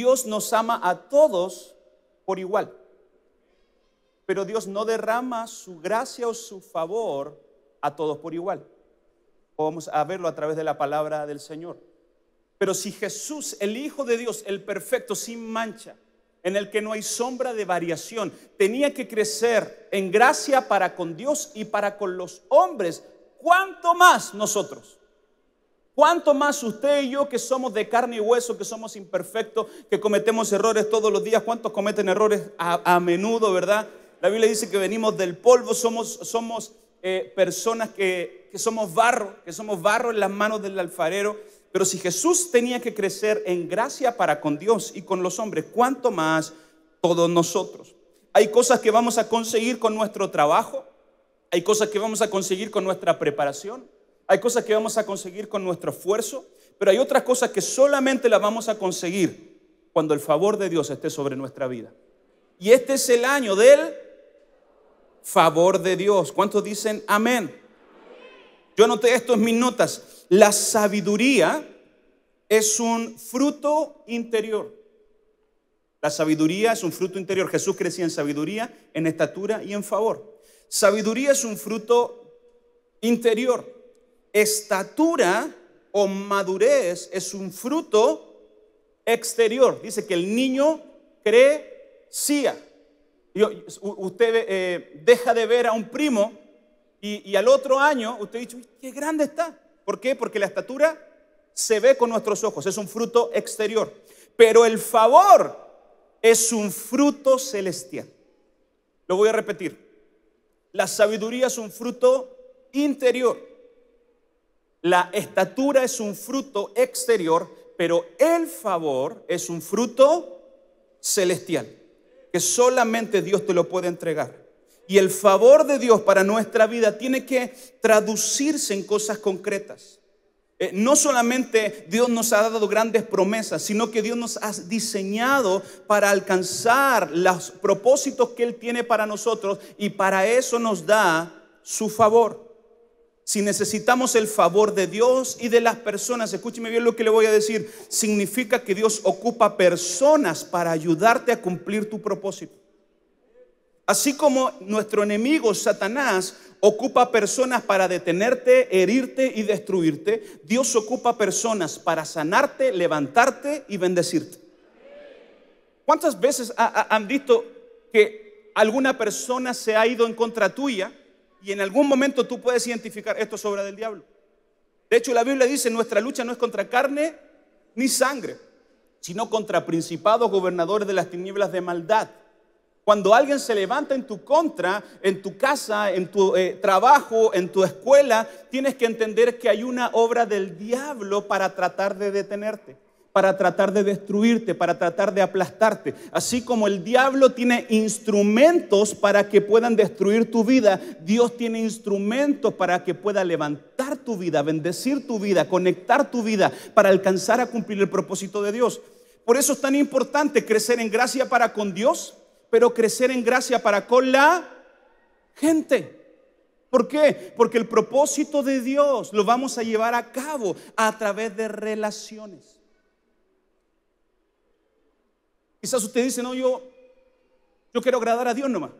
Dios nos ama a todos por igual. Pero Dios no derrama su gracia o su favor a todos por igual. Vamos a verlo a través de la palabra del Señor. Pero si Jesús, el Hijo de Dios, el perfecto, sin mancha, en el que no hay sombra de variación, tenía que crecer en gracia para con Dios y para con los hombres, ¿cuánto más nosotros? ¿Cuánto más usted y yo que somos de carne y hueso, que somos imperfectos, que cometemos errores todos los días? ¿Cuántos cometen errores a, menudo, verdad? La Biblia dice que venimos del polvo, somos, somos eh, personas que, que somos barro, que somos barro en las manos del alfarero. Pero si Jesús tenía que crecer en gracia para con Dios y con los hombres, ¿cuánto más todos nosotros? Hay cosas que vamos a conseguir con nuestro trabajo, hay cosas que vamos a conseguir con nuestra preparación, hay cosas que vamos a conseguir con nuestro esfuerzo, pero hay otras cosas que solamente las vamos a conseguir cuando el favor de Dios esté sobre nuestra vida. Y este es el año del favor de Dios. ¿Cuántos dicen amén? Yo anoté esto en mis notas. La sabiduría es un fruto interior. La sabiduría es un fruto interior. Jesús crecía en sabiduría, en estatura y en favor. Sabiduría es un fruto interior estatura o madurez es un fruto exterior. Dice que el niño crecía. usted eh, deja de ver a un primo y, y al otro año usted dice, qué grande está. ¿Por qué? Porque la estatura se ve con nuestros ojos, es un fruto exterior. Pero el favor es un fruto celestial. Lo voy a repetir. La sabiduría es un fruto interior. La estatura es un fruto exterior, pero el favor es un fruto celestial, que solamente Dios te lo puede entregar. Y el favor de Dios para nuestra vida tiene que traducirse en cosas concretas. Eh, no solamente Dios nos ha dado grandes promesas, sino que Dios nos ha diseñado para alcanzar los propósitos que Él tiene para nosotros y para eso nos da su favor. Si necesitamos el favor de Dios y de las personas, escúcheme bien lo que le voy a decir, significa que Dios ocupa personas para ayudarte a cumplir tu propósito. Así como nuestro enemigo Satanás ocupa personas para detenerte, herirte y destruirte, Dios ocupa personas para sanarte, levantarte y bendecirte. ¿Cuántas veces han visto que alguna persona se ha ido en contra tuya? Y en algún momento tú puedes identificar esto es obra del diablo. De hecho, la Biblia dice, nuestra lucha no es contra carne ni sangre, sino contra principados, gobernadores de las tinieblas de maldad. Cuando alguien se levanta en tu contra, en tu casa, en tu eh, trabajo, en tu escuela, tienes que entender que hay una obra del diablo para tratar de detenerte para tratar de destruirte, para tratar de aplastarte. Así como el diablo tiene instrumentos para que puedan destruir tu vida, Dios tiene instrumentos para que pueda levantar tu vida, bendecir tu vida, conectar tu vida, para alcanzar a cumplir el propósito de Dios. Por eso es tan importante crecer en gracia para con Dios, pero crecer en gracia para con la gente. ¿Por qué? Porque el propósito de Dios lo vamos a llevar a cabo a través de relaciones. Quizás usted dice, no, yo, yo quiero agradar a Dios nomás.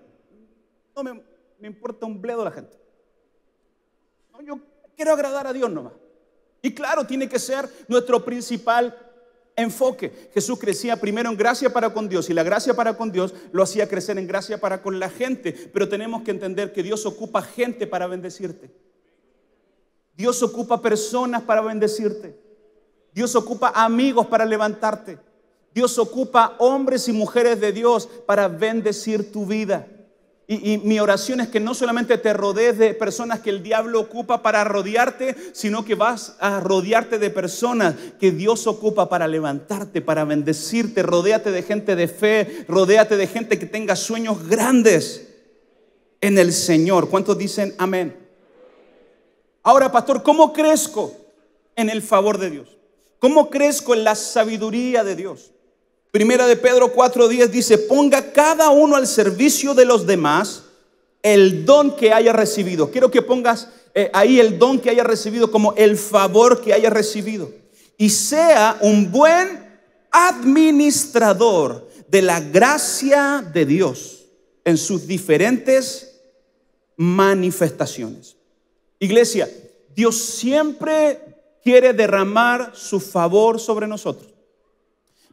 No me, me importa un bledo la gente. No, yo quiero agradar a Dios nomás. Y claro, tiene que ser nuestro principal enfoque. Jesús crecía primero en gracia para con Dios y la gracia para con Dios lo hacía crecer en gracia para con la gente. Pero tenemos que entender que Dios ocupa gente para bendecirte. Dios ocupa personas para bendecirte. Dios ocupa amigos para levantarte. Dios ocupa hombres y mujeres de Dios para bendecir tu vida. Y, mi oración es que no solamente te rodees de personas que el diablo ocupa para rodearte, sino que vas a rodearte de personas que Dios ocupa para levantarte, para bendecirte. Rodéate de gente de fe, rodéate de gente que tenga sueños grandes en el Señor. ¿Cuántos dicen amén? Ahora, pastor, ¿cómo crezco en el favor de Dios? ¿Cómo crezco en la sabiduría de Dios? Primera de Pedro 4:10 dice, ponga cada uno al servicio de los demás el don que haya recibido. Quiero que pongas eh, ahí el don que haya recibido como el favor que haya recibido. Y sea un buen administrador de la gracia de Dios en sus diferentes manifestaciones. Iglesia, Dios siempre quiere derramar su favor sobre nosotros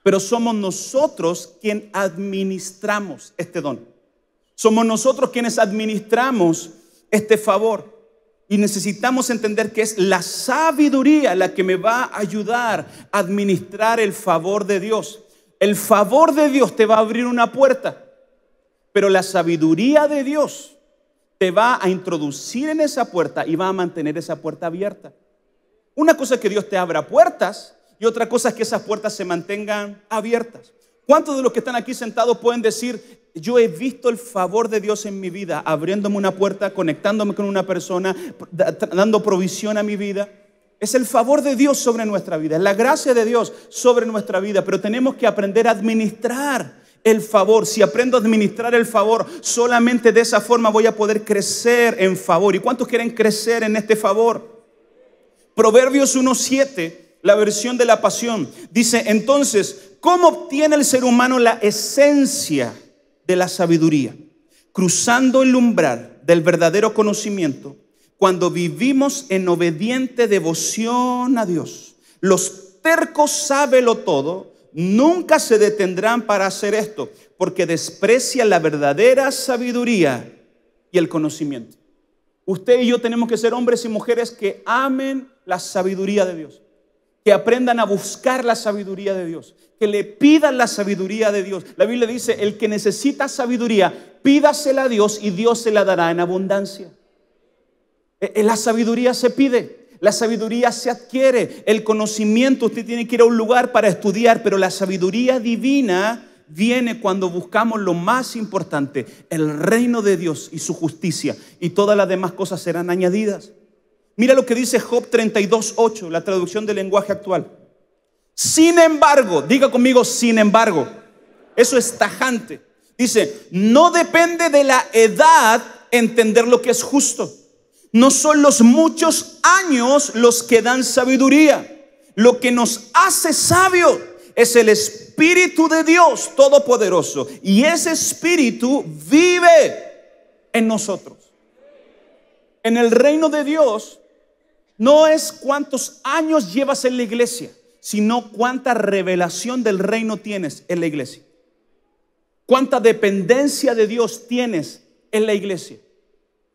pero somos nosotros quien administramos este don. Somos nosotros quienes administramos este favor. Y necesitamos entender que es la sabiduría la que me va a ayudar a administrar el favor de Dios. El favor de Dios te va a abrir una puerta, pero la sabiduría de Dios te va a introducir en esa puerta y va a mantener esa puerta abierta. Una cosa es que Dios te abra puertas y otra cosa es que esas puertas se mantengan abiertas. ¿Cuántos de los que están aquí sentados pueden decir, yo he visto el favor de Dios en mi vida, abriéndome una puerta, conectándome con una persona, dando provisión a mi vida? Es el favor de Dios sobre nuestra vida, es la gracia de Dios sobre nuestra vida, pero tenemos que aprender a administrar el favor. Si aprendo a administrar el favor, solamente de esa forma voy a poder crecer en favor. ¿Y cuántos quieren crecer en este favor? Proverbios 1.7 la versión de la pasión. Dice, entonces, ¿cómo obtiene el ser humano la esencia de la sabiduría? Cruzando el umbral del verdadero conocimiento, cuando vivimos en obediente devoción a Dios. Los tercos sábelo todo, nunca se detendrán para hacer esto, porque desprecian la verdadera sabiduría y el conocimiento. Usted y yo tenemos que ser hombres y mujeres que amen la sabiduría de Dios que aprendan a buscar la sabiduría de Dios, que le pidan la sabiduría de Dios. La Biblia dice, el que necesita sabiduría, pídasela a Dios y Dios se la dará en abundancia. Eh, eh, la sabiduría se pide, la sabiduría se adquiere, el conocimiento, usted tiene que ir a un lugar para estudiar, pero la sabiduría divina viene cuando buscamos lo más importante, el reino de Dios y su justicia, y todas las demás cosas serán añadidas. Mira lo que dice Job 32.8, la traducción del lenguaje actual. Sin embargo, diga conmigo, sin embargo, eso es tajante. Dice, no depende de la edad entender lo que es justo. No son los muchos años los que dan sabiduría. Lo que nos hace sabio es el Espíritu de Dios Todopoderoso. Y ese Espíritu vive en nosotros. En el reino de Dios no es cuántos años llevas en la iglesia, sino cuánta revelación del reino tienes en la iglesia. Cuánta dependencia de Dios tienes en la iglesia.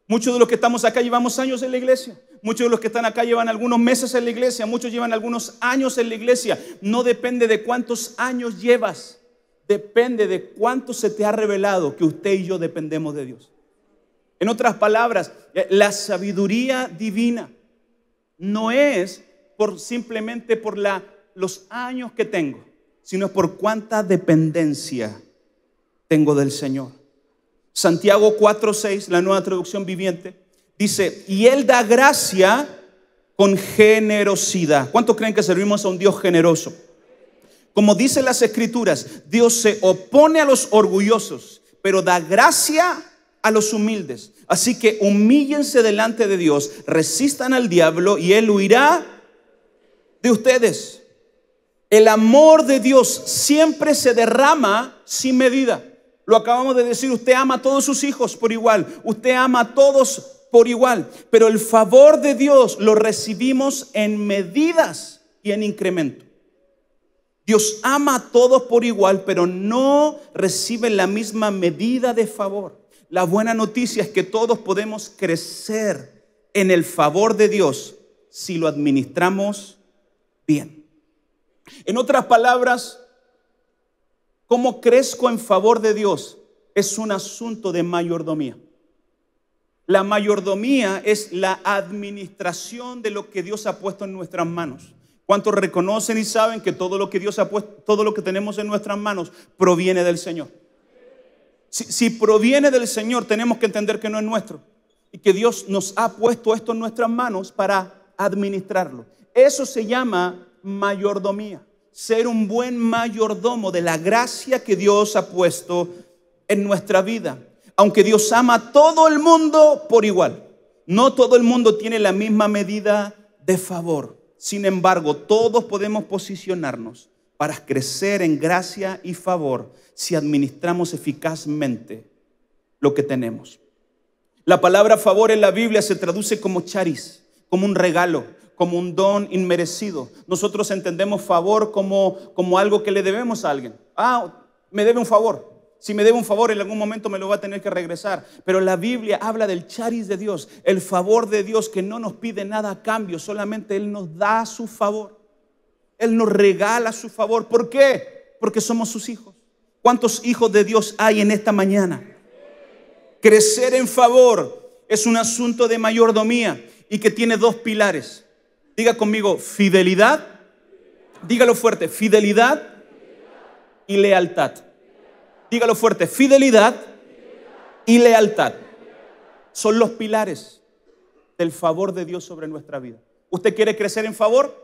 Muchos de los que estamos acá llevamos años en la iglesia. Muchos de los que están acá llevan algunos meses en la iglesia. Muchos llevan algunos años en la iglesia. No depende de cuántos años llevas. Depende de cuánto se te ha revelado que usted y yo dependemos de Dios. En otras palabras, la sabiduría divina no es por simplemente por los años que tengo, sino por cuánta dependencia tengo del Señor. Santiago 4:6, la nueva traducción viviente, dice, "Y él da gracia con generosidad." ¿Cuántos creen que servimos a un Dios generoso? Como dicen las escrituras, Dios se opone a los orgullosos, pero da gracia a los humildes. Así que humíllense delante de Dios, resistan al diablo y él huirá de ustedes. El amor de Dios siempre se derrama sin medida. Lo acabamos de decir, usted ama a todos sus hijos por igual, usted ama a todos por igual, pero el favor de Dios lo recibimos en medidas y en incremento. Dios ama a todos por igual, pero no recibe la misma medida de favor. La buena noticia es que todos podemos crecer en el favor de Dios si lo administramos bien. En otras palabras, cómo crezco en favor de Dios es un asunto de mayordomía. La mayordomía es la administración de lo que Dios ha puesto en nuestras manos. ¿Cuántos reconocen y saben que todo lo que Dios ha puesto, todo lo que tenemos en nuestras manos proviene del Señor? si, proviene del Señor, tenemos que entender que no es nuestro y que Dios nos ha puesto esto en nuestras manos para administrarlo. Eso se llama mayordomía, ser un buen mayordomo de la gracia que Dios ha puesto en nuestra vida. Aunque Dios ama a todo el mundo por igual, no todo el mundo tiene la misma medida de favor. Sin embargo, todos podemos posicionarnos para crecer en gracia y favor si administramos eficazmente lo que tenemos. La palabra favor en la Biblia se traduce como charis, como un regalo, como un don inmerecido. Nosotros entendemos favor como, como algo que le debemos a alguien. Ah, me debe un favor, si me debe un favor, en algún momento me lo va a tener que regresar. Pero la Biblia habla del charis de Dios, el favor de Dios que no nos pide nada a cambio, solamente Él nos da su favor. Él nos regala su favor. ¿Por qué? Porque somos sus hijos. ¿Cuántos hijos de Dios hay en esta mañana? Crecer en favor es un asunto de mayordomía y que tiene dos pilares. Diga conmigo, fidelidad, dígalo fuerte, fidelidad y lealtad. Dígalo fuerte, fidelidad y lealtad. Son los pilares del favor de Dios sobre nuestra vida. ¿Usted quiere crecer en favor?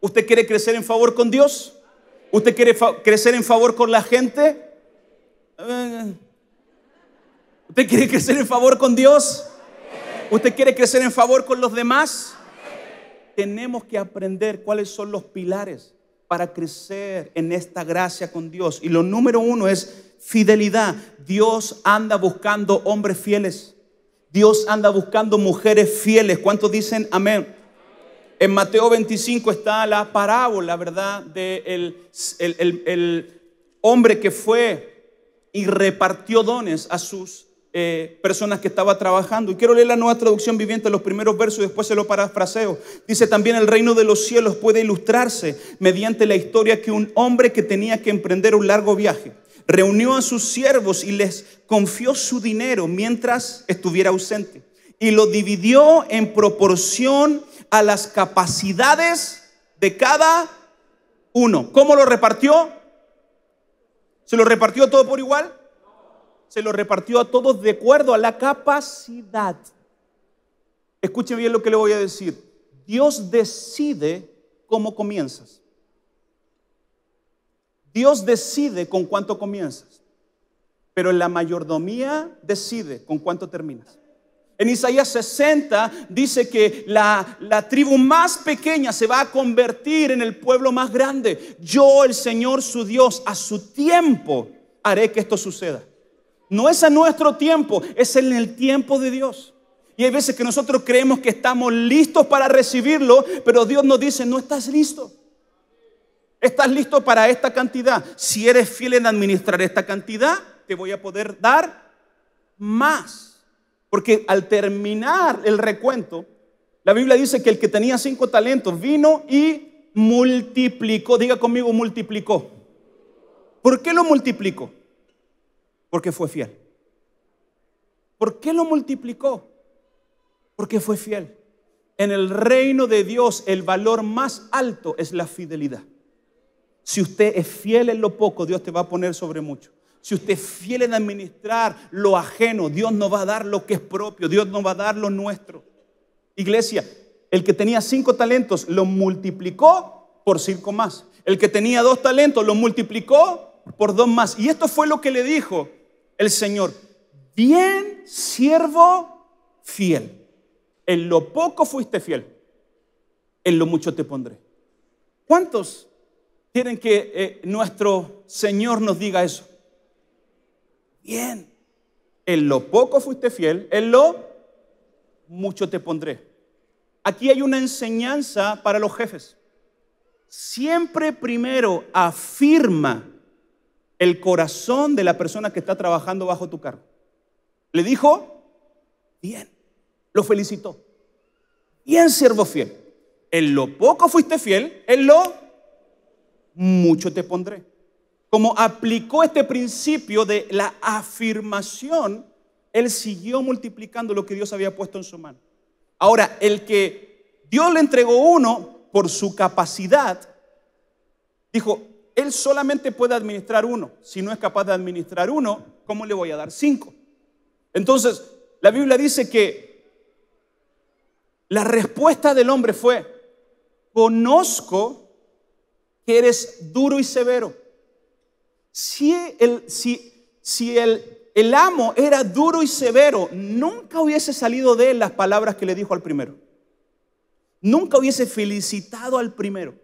¿Usted quiere crecer en favor con Dios? ¿Usted quiere crecer en favor con la gente? Eh. ¿Usted quiere crecer en favor con Dios? ¿Usted quiere crecer en favor con los demás? Tenemos que aprender cuáles son los pilares para crecer en esta gracia con Dios. Y lo número uno es fidelidad. Dios anda buscando hombres fieles. Dios anda buscando mujeres fieles. ¿Cuántos dicen amén? En Mateo 25 está la parábola, ¿verdad?, del de el, hombre que fue y repartió dones a sus eh, personas que estaba trabajando. Y quiero leer la nueva traducción viviente, los primeros versos, y después se lo parafraseo. Dice también, el reino de los cielos puede ilustrarse mediante la historia que un hombre que tenía que emprender un largo viaje reunió a sus siervos y les confió su dinero mientras estuviera ausente. Y lo dividió en proporción a las capacidades de cada uno. ¿Cómo lo repartió? ¿Se lo repartió todo por igual? Se lo repartió a todos de acuerdo a la capacidad. Escuche bien lo que le voy a decir. Dios decide cómo comienzas. Dios decide con cuánto comienzas, pero la mayordomía decide con cuánto terminas. En Isaías 60 dice que la, tribu más pequeña se va a convertir en el pueblo más grande. Yo, el Señor su Dios, a su tiempo haré que esto suceda. No es a nuestro tiempo, es en el tiempo de Dios. Y hay veces que nosotros creemos que estamos listos para recibirlo, pero Dios nos dice, no estás listo. Estás listo para esta cantidad. Si eres fiel en administrar esta cantidad, te voy a poder dar más. Porque al terminar el recuento, la Biblia dice que el que tenía cinco talentos vino y multiplicó. Diga conmigo, multiplicó. ¿Por qué lo multiplicó? Porque fue fiel. ¿Por qué lo multiplicó? Porque fue fiel. En el reino de Dios el valor más alto es la fidelidad. Si usted es fiel en lo poco, Dios te va a poner sobre mucho. Si usted es fiel en administrar lo ajeno, Dios nos va a dar lo que es propio, Dios no va a dar lo nuestro. Iglesia, el que tenía cinco talentos lo multiplicó por cinco más. El que tenía dos talentos lo multiplicó por dos más. Y esto fue lo que le dijo el Señor. Bien, siervo fiel. En lo poco fuiste fiel, en lo mucho te pondré. ¿Cuántos quieren que eh, nuestro Señor nos diga eso? bien. En lo poco fuiste fiel, en lo mucho te pondré. Aquí hay una enseñanza para los jefes. Siempre primero afirma el corazón de la persona que está trabajando bajo tu cargo. Le dijo, bien, lo felicitó. Bien, siervo fiel. En lo poco fuiste fiel, en lo mucho te pondré como aplicó este principio de la afirmación, él siguió multiplicando lo que Dios había puesto en su mano. Ahora, el que Dios le entregó uno por su capacidad, dijo, él solamente puede administrar uno. Si no es capaz de administrar uno, ¿cómo le voy a dar cinco? Entonces, la Biblia dice que la respuesta del hombre fue, conozco que eres duro y severo si el, si el, amo era duro y severo, nunca hubiese salido de él las palabras que le dijo al primero. Nunca hubiese felicitado al primero.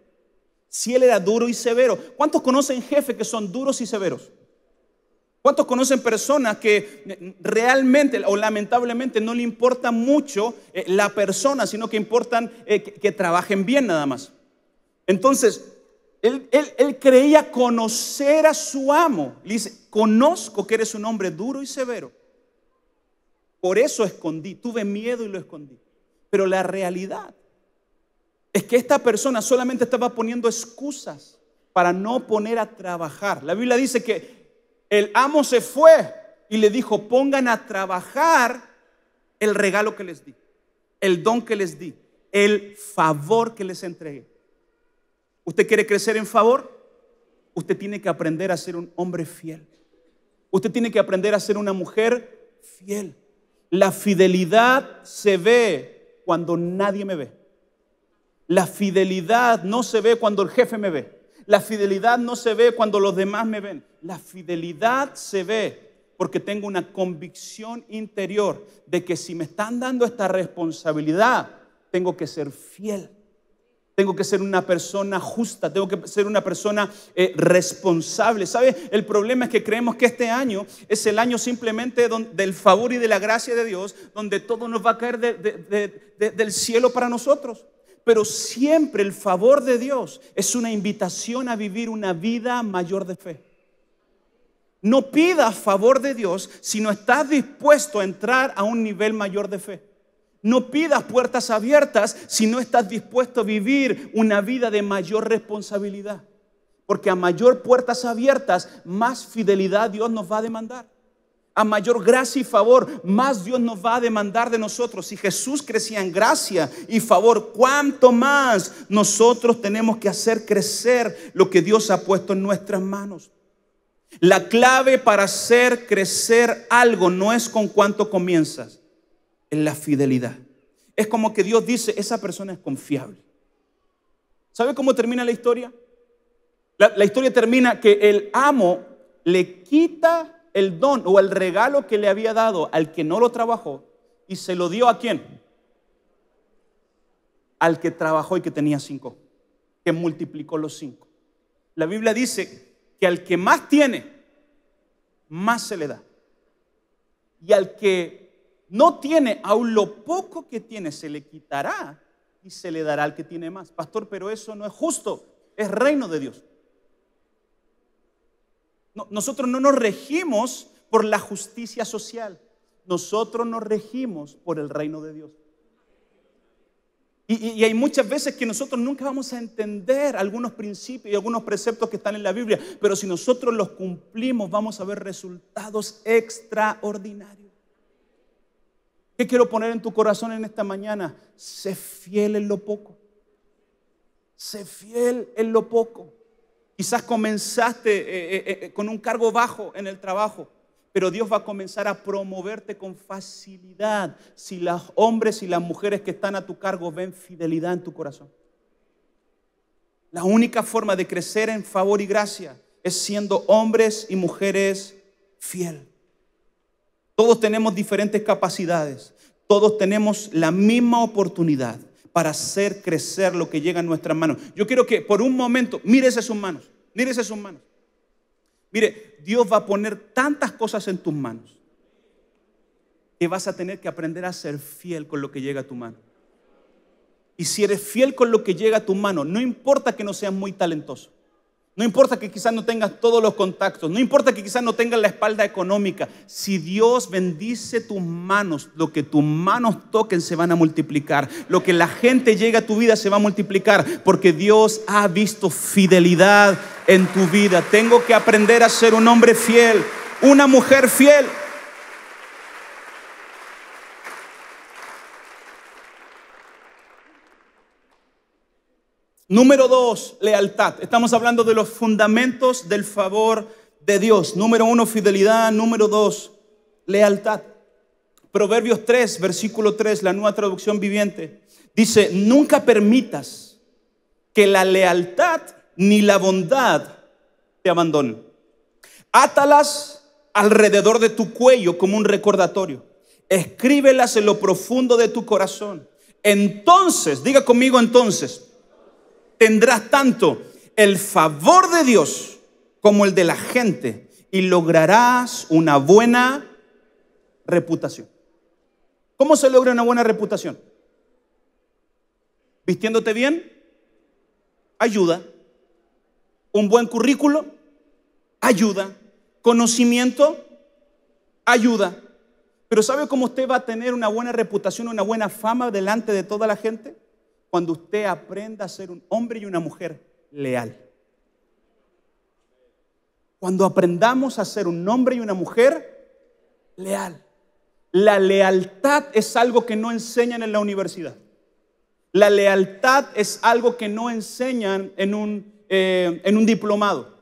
Si él era duro y severo. ¿Cuántos conocen jefes que son duros y severos? ¿Cuántos conocen personas que realmente o lamentablemente no le importa mucho eh, la persona, sino que importan eh, que trabajen bien nada más? Entonces, él, creía conocer a su amo. Le dice, conozco que eres un hombre duro y severo. Por eso escondí, tuve miedo y lo escondí. Pero la realidad es que esta persona solamente estaba poniendo excusas para no poner a trabajar. La Biblia dice que el amo se fue y le dijo, pongan a trabajar el regalo que les di, el don que les di, el favor que les entregué. ¿Usted quiere crecer en favor? Usted tiene que aprender a ser un hombre fiel. Usted tiene que aprender a ser una mujer fiel. La fidelidad se ve cuando nadie me ve. La fidelidad no se ve cuando el jefe me ve. La fidelidad no se ve cuando los demás me ven. La fidelidad se ve porque tengo una convicción interior de que si me están dando esta responsabilidad, tengo que ser fiel. Tengo que ser una persona justa, tengo que ser una persona eh, responsable. ¿Sabes? El problema es que creemos que este año es el año simplemente del favor y de la gracia de Dios, donde todo nos va a caer del cielo para nosotros. Pero siempre el favor de Dios es una invitación a vivir una vida mayor de fe. No pidas favor de Dios si no estás dispuesto a entrar a un nivel mayor de fe. No pidas puertas abiertas si no estás dispuesto a vivir una vida de mayor responsabilidad. Porque a mayor puertas abiertas, más fidelidad Dios nos va a demandar. A mayor gracia y favor, más Dios nos va a demandar de nosotros. Si Jesús crecía en gracia y favor, cuánto más nosotros tenemos que hacer crecer lo que Dios ha puesto en nuestras manos. La clave para hacer crecer algo no es con cuánto comienzas, en la fidelidad. Es como que Dios dice, esa persona es confiable. ¿Sabe cómo termina la historia? La, historia termina que el amo le quita el don o el regalo que le había dado al que no lo trabajó y se lo dio a quién? Al que trabajó y que tenía cinco, que multiplicó los cinco. La Biblia dice que al que más tiene, más se le da. Y al que no tiene, aun lo poco que tiene se le quitará y se le dará al que tiene más. Pastor, pero eso no es justo, es reino de Dios. nosotros no nos regimos por la justicia social, nosotros nos regimos por el reino de Dios. y, hay muchas veces que nosotros nunca vamos a entender algunos principios y algunos preceptos que están en la Biblia, pero si nosotros los cumplimos vamos a ver resultados extraordinarios. ¿Qué quiero poner en tu corazón en esta mañana? Sé fiel en lo poco. Sé fiel en lo poco. Quizás comenzaste eh, eh, eh, con un cargo bajo en el trabajo, pero Dios va a comenzar a promoverte con facilidad si los hombres y las mujeres que están a tu cargo ven fidelidad en tu corazón. La única forma de crecer en favor y gracia es siendo hombres y mujeres fieles. Todos tenemos diferentes capacidades. Todos tenemos la misma oportunidad para hacer crecer lo que llega a nuestras manos. Yo quiero que por un momento, mírese sus manos, mírese sus manos. Mire, Dios va a poner tantas cosas en tus manos que vas a tener que aprender a ser fiel con lo que llega a tu mano. Y si eres fiel con lo que llega a tu mano, no importa que no seas muy talentoso, no importa que quizás no tengas todos los contactos, no importa que quizás no tengas la espalda económica. Si Dios bendice tus manos, lo que tus manos toquen se van a multiplicar. Lo que la gente llega a tu vida se va a multiplicar, porque Dios ha visto fidelidad en tu vida. Tengo que aprender a ser un hombre fiel, una mujer fiel. Número dos, lealtad. Estamos hablando de los fundamentos del favor de Dios. Número uno, fidelidad. Número dos, lealtad. Proverbios 3, versículo 3, la nueva traducción viviente, dice, nunca permitas que la lealtad ni la bondad te abandonen. Átalas alrededor de tu cuello como un recordatorio. Escríbelas en lo profundo de tu corazón. Entonces, diga conmigo entonces, tendrás tanto el favor de Dios como el de la gente y lograrás una buena reputación. ¿Cómo se logra una buena reputación? Vistiéndote bien, ayuda. Un buen currículo, ayuda. Conocimiento, ayuda. Pero ¿sabe cómo usted va a tener una buena reputación, una buena fama delante de toda la gente? cuando usted aprenda a ser un hombre y una mujer leal. Cuando aprendamos a ser un hombre y una mujer leal. La lealtad es algo que no enseñan en la universidad. La lealtad es algo que no enseñan en un, eh, en un diplomado.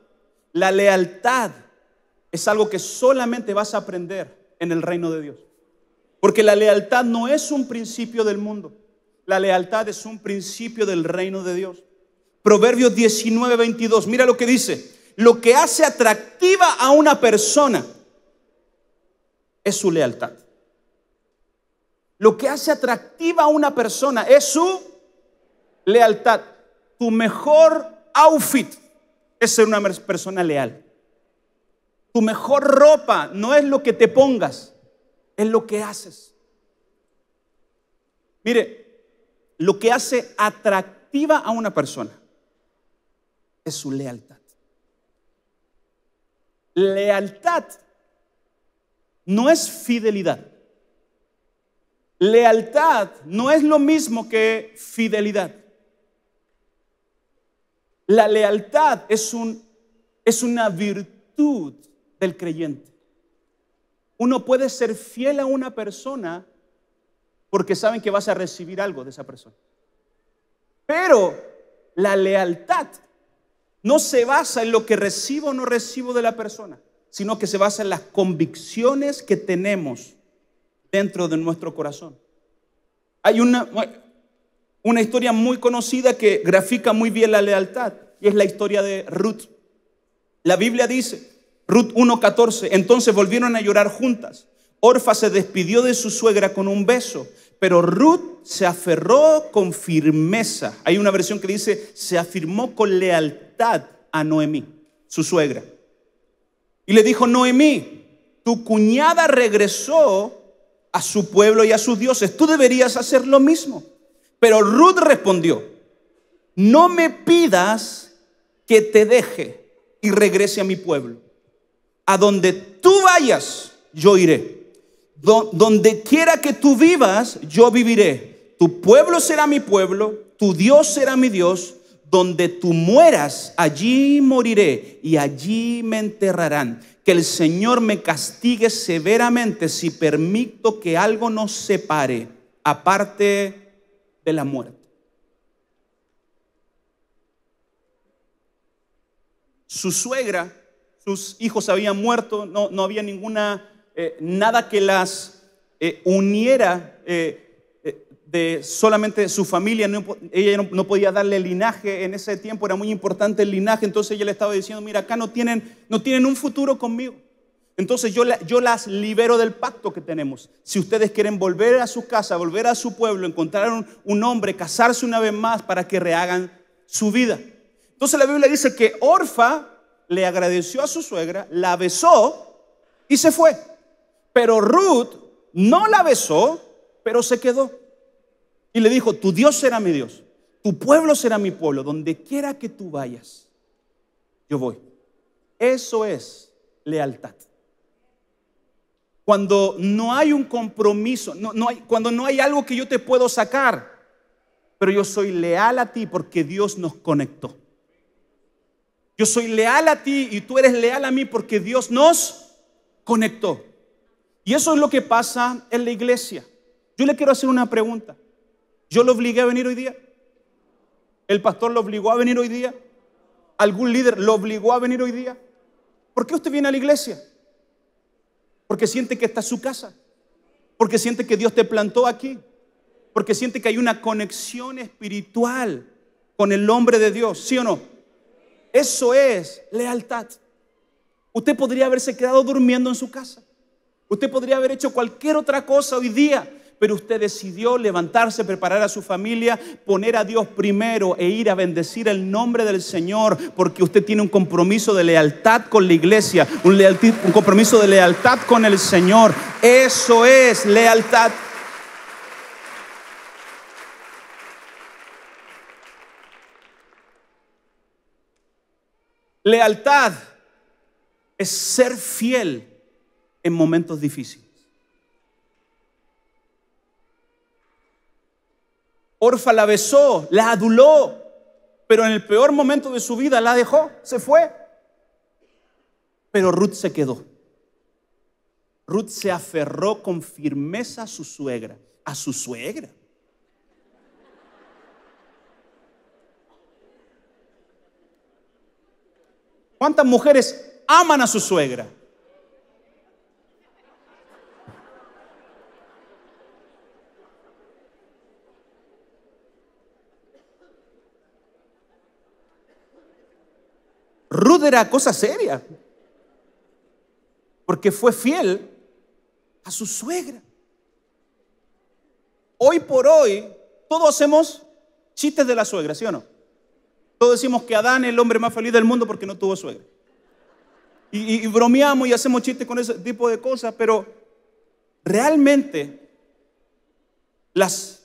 La lealtad es algo que solamente vas a aprender en el reino de Dios. Porque la lealtad no es un principio del mundo. La lealtad es un principio del reino de Dios. Proverbios 19, 22. Mira lo que dice. Lo que hace atractiva a una persona es su lealtad. Lo que hace atractiva a una persona es su lealtad. Tu mejor outfit es ser una persona leal. Tu mejor ropa no es lo que te pongas, es lo que haces. Mire, lo que hace atractiva a una persona es su lealtad. Lealtad no es fidelidad. Lealtad no es lo mismo que fidelidad. La lealtad es, un, es una virtud del creyente. Uno puede ser fiel a una persona porque saben que vas a recibir algo de esa persona. Pero la lealtad no se basa en lo que recibo o no recibo de la persona, sino que se basa en las convicciones que tenemos dentro de nuestro corazón. Hay una, una historia muy conocida que grafica muy bien la lealtad y es la historia de Ruth. La Biblia dice, Ruth 1.14, entonces volvieron a llorar juntas Orfa se despidió de su suegra con un beso, pero Ruth se aferró con firmeza. Hay una versión que dice, se afirmó con lealtad a Noemí, su suegra. Y le dijo, Noemí, tu cuñada regresó a su pueblo y a sus dioses, tú deberías hacer lo mismo. Pero Ruth respondió, no me pidas que te deje y regrese a mi pueblo. A donde tú vayas, yo iré donde quiera que tú vivas, yo viviré. Tu pueblo será mi pueblo, tu Dios será mi Dios. Donde tú mueras, allí moriré y allí me enterrarán. Que el Señor me castigue severamente si permito que algo nos separe, aparte de la muerte. Su suegra, sus hijos habían muerto, no, había ninguna eh, nada que las eh, uniera eh, de solamente su familia, ella no, podía darle linaje, en ese tiempo era muy importante el linaje, entonces ella le estaba diciendo, mira, acá no tienen, no tienen un futuro conmigo. Entonces yo, yo las libero del pacto que tenemos. Si ustedes quieren volver a su casa, volver a su pueblo, encontrar un, un hombre, casarse una vez más para que rehagan su vida. Entonces la Biblia dice que Orfa le agradeció a su suegra, la besó y se fue. Pero Ruth no la besó, pero se quedó. Y le dijo, tu Dios será mi Dios, tu pueblo será mi pueblo, donde quiera que tú vayas, yo voy. Eso es lealtad. Cuando no hay un compromiso, no hay, cuando no hay algo que yo te puedo sacar, pero yo soy leal a ti porque Dios nos conectó. Yo soy leal a ti y tú eres leal a mí porque Dios nos conectó. Y eso es lo que pasa en la iglesia. Yo le quiero hacer una pregunta. ¿Yo lo obligué a venir hoy día? ¿El pastor lo obligó a venir hoy día? ¿Algún líder lo obligó a venir hoy día? ¿Por qué usted viene a la iglesia? Porque siente que está en su casa. Porque siente que Dios te plantó aquí. Porque siente que hay una conexión espiritual con el hombre de Dios. ¿Sí o no? Eso es lealtad. Usted podría haberse quedado durmiendo en su casa. Usted podría haber hecho cualquier otra cosa hoy día, pero usted decidió levantarse, preparar a su familia, poner a Dios primero e ir a bendecir el nombre del Señor, porque usted tiene un compromiso de lealtad con la iglesia, un, compromiso de lealtad con el Señor. Eso es lealtad. Lealtad es ser fiel en momentos difíciles. Orfa la besó, la aduló, pero en el peor momento de su vida la dejó, se fue. Pero Ruth se quedó. Ruth se aferró con firmeza a su suegra, a su suegra. ¿Cuántas mujeres aman a su suegra? Ruth era cosa seria, porque fue fiel a su suegra. Hoy por hoy, todos hacemos chistes de la suegra, ¿sí o no? Todos decimos que Adán es el hombre más feliz del mundo porque no tuvo suegra. Y, y bromeamos y hacemos chistes con ese tipo de cosas, pero realmente las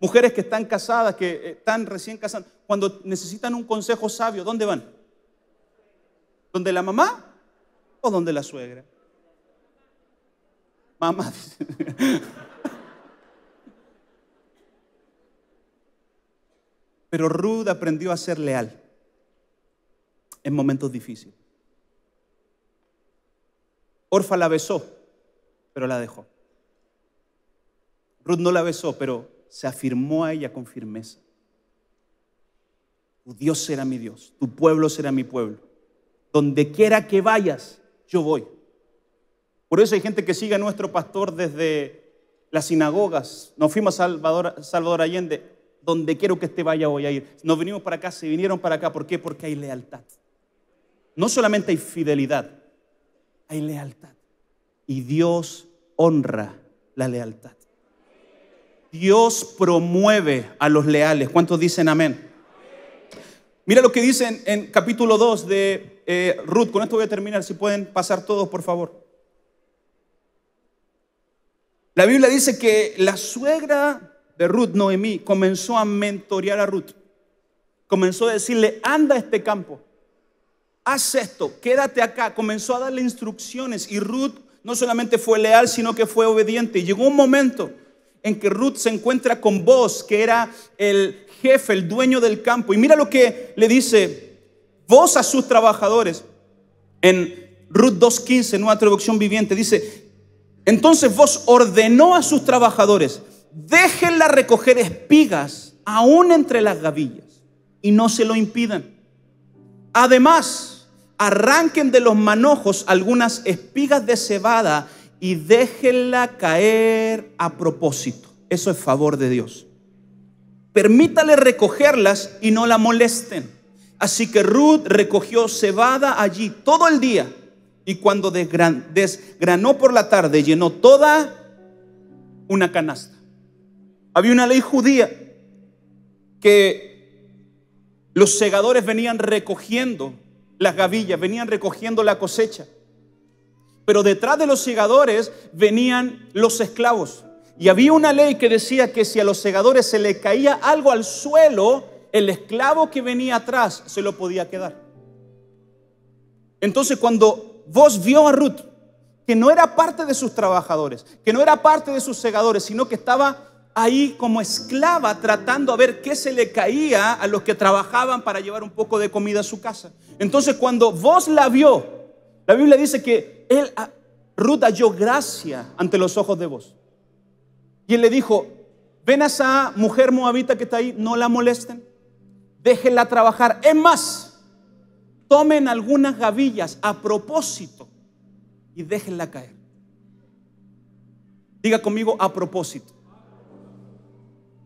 mujeres que están casadas, que están recién casadas, cuando necesitan un consejo sabio, ¿dónde van? ¿Dónde la mamá o donde la suegra? Mamá. Pero Ruth aprendió a ser leal en momentos difíciles. Orfa la besó, pero la dejó. Ruth no la besó, pero se afirmó a ella con firmeza. Tu Dios será mi Dios, tu pueblo será mi pueblo. Donde quiera que vayas, yo voy. Por eso hay gente que sigue a nuestro pastor desde las sinagogas. Nos fuimos a Salvador, Allende. Donde quiero que esté vaya voy a ir. Nos vinimos para acá, se vinieron para acá. ¿Por qué? Porque hay lealtad. No solamente hay fidelidad, hay lealtad. Y Dios honra la lealtad. Dios promueve a los leales. ¿Cuántos dicen amén? Mira lo que dicen en capítulo 2 de eh, Ruth, con esto voy a terminar, si pueden pasar todos, por favor. La Biblia dice que la suegra de Ruth, Noemí, comenzó a mentorear a Ruth. Comenzó a decirle, anda a este campo, haz esto, quédate acá. Comenzó a darle instrucciones y Ruth no solamente fue leal, sino que fue obediente. Y llegó un momento en que Ruth se encuentra con Vos que era el jefe, el dueño del campo. Y mira lo que le dice vos a sus trabajadores. En Ruth 2.15, nueva traducción viviente, dice, entonces vos ordenó a sus trabajadores, déjenla recoger espigas aún entre las gavillas y no se lo impidan. Además, arranquen de los manojos algunas espigas de cebada y déjenla caer a propósito. Eso es favor de Dios. Permítale recogerlas y no la molesten. Así que Ruth recogió cebada allí todo el día y cuando desgranó por la tarde llenó toda una canasta. Había una ley judía que los segadores venían recogiendo las gavillas, venían recogiendo la cosecha. Pero detrás de los segadores venían los esclavos. Y había una ley que decía que si a los segadores se le caía algo al suelo, el esclavo que venía atrás se lo podía quedar. Entonces cuando vos vio a Ruth, que no era parte de sus trabajadores, que no era parte de sus segadores, sino que estaba ahí como esclava tratando a ver qué se le caía a los que trabajaban para llevar un poco de comida a su casa. Entonces cuando vos la vio, la Biblia dice que él, ah, Ruth halló gracia ante los ojos de vos. Y él le dijo, ven a esa mujer moabita que está ahí, no la molesten déjenla trabajar. Es más, tomen algunas gavillas a propósito y déjenla caer. Diga conmigo a propósito.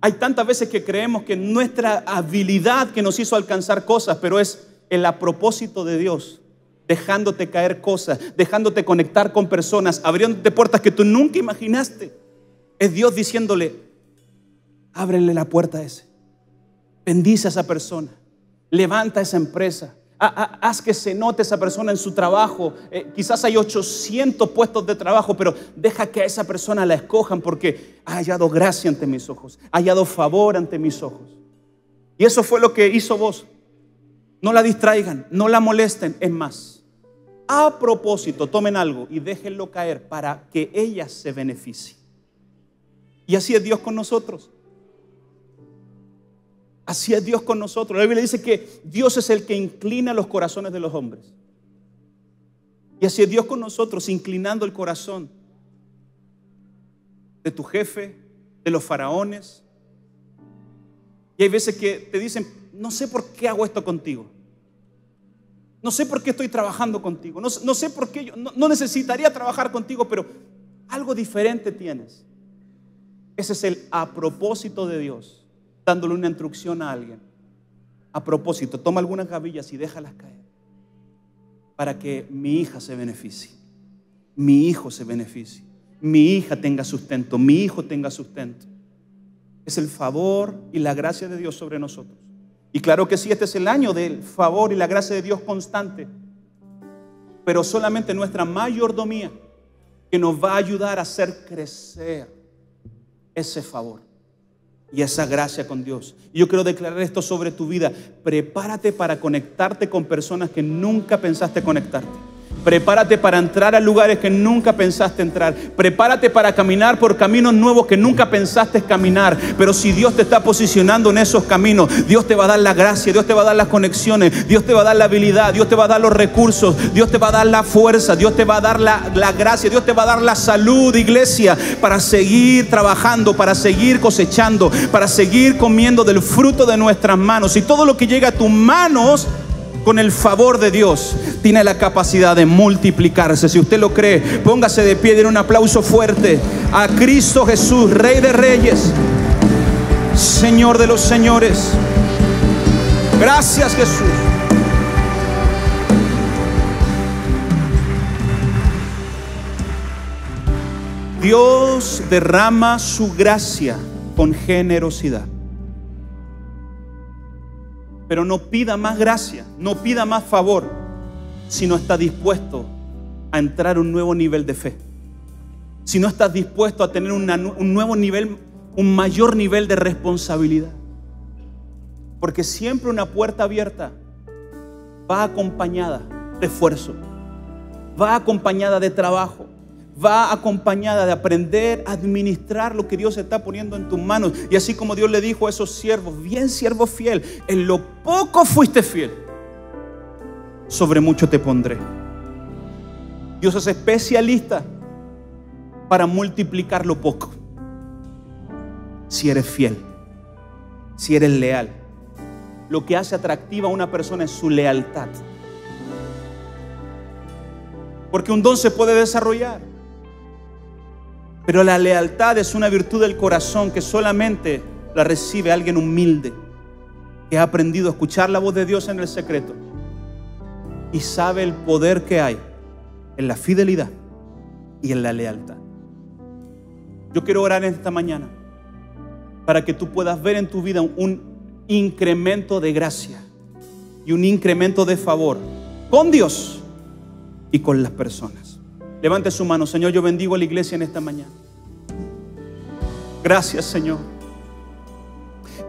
Hay tantas veces que creemos que nuestra habilidad que nos hizo alcanzar cosas, pero es el a propósito de Dios, dejándote caer cosas, dejándote conectar con personas, abriéndote puertas que tú nunca imaginaste. Es Dios diciéndole, ábrele la puerta a ese. Bendice a esa persona. Levanta esa empresa. Haz que se note esa persona en su trabajo. Eh, quizás hay 800 puestos de trabajo, pero deja que a esa persona la escojan porque ha hallado gracia ante mis ojos, ha hallado favor ante mis ojos. Y eso fue lo que hizo vos. No la distraigan, no la molesten. Es más, a propósito, tomen algo y déjenlo caer para que ella se beneficie. Y así es Dios con nosotros. Así es Dios con nosotros. La Biblia dice que Dios es el que inclina los corazones de los hombres. Y así es Dios con nosotros, inclinando el corazón de tu jefe, de los faraones. Y hay veces que te dicen, no sé por qué hago esto contigo. No sé por qué estoy trabajando contigo. No, sé por qué yo no necesitaría trabajar contigo, pero algo diferente tienes. Ese es el a propósito de Dios dándole una instrucción a alguien. A propósito, toma algunas gavillas y déjalas caer para que mi hija se beneficie, mi hijo se beneficie, mi hija tenga sustento, mi hijo tenga sustento. Es el favor y la gracia de Dios sobre nosotros. Y claro que sí, este es el año del favor y la gracia de Dios constante, pero solamente nuestra mayordomía que nos va a ayudar a hacer crecer ese favor y esa gracia con Dios. Yo quiero declarar esto sobre tu vida. Prepárate para conectarte con personas que nunca pensaste conectarte. Prepárate para entrar a lugares que nunca pensaste entrar. Prepárate para caminar por caminos nuevos que nunca pensaste caminar. Pero si Dios te está posicionando en esos caminos, Dios te va a dar la gracia, Dios te va a dar las conexiones, Dios te va a dar la habilidad, Dios te va a dar los recursos, Dios te va a dar la fuerza, Dios te va a dar la, la gracia, Dios te va a dar la salud, iglesia, para seguir trabajando, para seguir cosechando, para seguir comiendo del fruto de nuestras manos. Y todo lo que llega a tus manos con el favor de Dios, tiene la capacidad de multiplicarse. Si usted lo cree, póngase de pie, den un aplauso fuerte a Cristo Jesús, Rey de Reyes, Señor de los Señores. Gracias Jesús. Dios derrama su gracia con generosidad. Pero no pida más gracia, no pida más favor, si no está dispuesto a entrar a un nuevo nivel de fe. Si no estás dispuesto a tener un nuevo nivel, un mayor nivel de responsabilidad. Porque siempre una puerta abierta va acompañada de esfuerzo, va acompañada de trabajo, va acompañada de aprender a administrar lo que Dios está poniendo en tus manos. Y así como Dios le dijo a esos siervos, bien siervo fiel, en lo poco fuiste fiel, sobre mucho te pondré. Dios es especialista para multiplicar lo poco. Si eres fiel, si eres leal. Lo que hace atractiva a una persona es su lealtad. Porque un don se puede desarrollar. Pero la lealtad es una virtud del corazón que solamente la recibe alguien humilde, que ha aprendido a escuchar la voz de Dios en el secreto y sabe el poder que hay en la fidelidad y en la lealtad. Yo quiero orar en esta mañana para que tú puedas ver en tu vida un incremento de gracia y un incremento de favor con Dios y con las personas. Levante su mano, Señor, yo bendigo a la iglesia en esta mañana. Gracias, Señor.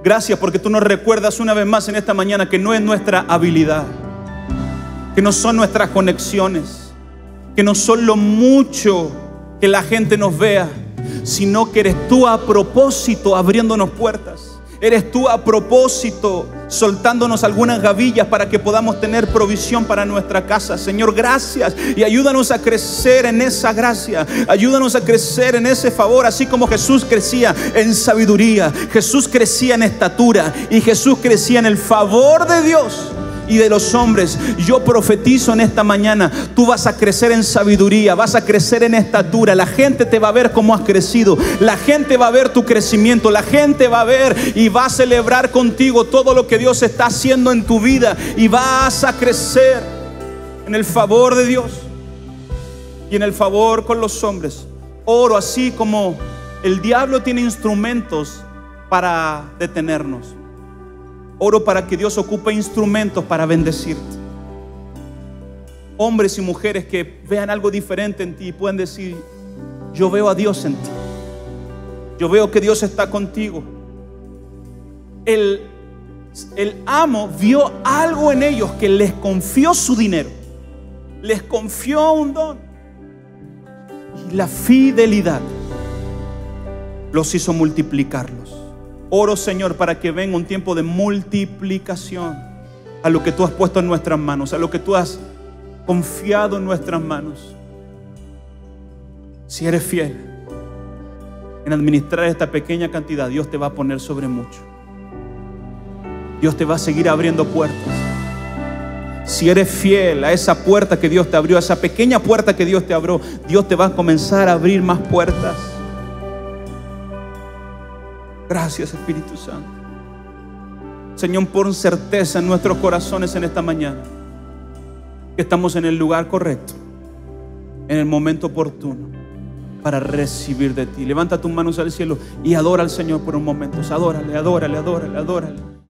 Gracias porque tú nos recuerdas una vez más en esta mañana que no es nuestra habilidad, que no son nuestras conexiones, que no son lo mucho que la gente nos vea, sino que eres tú a propósito abriéndonos puertas. Eres tú a propósito soltándonos algunas gavillas para que podamos tener provisión para nuestra casa. Señor, gracias y ayúdanos a crecer en esa gracia. Ayúdanos a crecer en ese favor, así como Jesús crecía en sabiduría, Jesús crecía en estatura y Jesús crecía en el favor de Dios y de los hombres. Yo profetizo en esta mañana, tú vas a crecer en sabiduría, vas a crecer en estatura, la gente te va a ver cómo has crecido, la gente va a ver tu crecimiento, la gente va a ver y va a celebrar contigo todo lo que Dios está haciendo en tu vida y vas a crecer en el favor de Dios y en el favor con los hombres. Oro así como el diablo tiene instrumentos para detenernos. Oro para que Dios ocupe instrumentos para bendecirte. Hombres y mujeres que vean algo diferente en ti y pueden decir, yo veo a Dios en ti. Yo veo que Dios está contigo. el amo vio algo en ellos que les confió su dinero. Les confió un don. Y la fidelidad los hizo multiplicarlos. Oro, Señor, para que venga un tiempo de multiplicación a lo que tú has puesto en nuestras manos, a lo que tú has confiado en nuestras manos. Si eres fiel en administrar esta pequeña cantidad, Dios te va a poner sobre mucho. Dios te va a seguir abriendo puertas. Si eres fiel a esa puerta que Dios te abrió, a esa pequeña puerta que Dios te abrió, Dios te va a comenzar a abrir más puertas. Gracias Espíritu Santo. Señor, pon certeza en nuestros corazones en esta mañana que estamos en el lugar correcto, en el momento oportuno para recibir de ti. Levanta tus manos al cielo y adora al Señor por un momento. Adórale, adórale, adórale, adórale.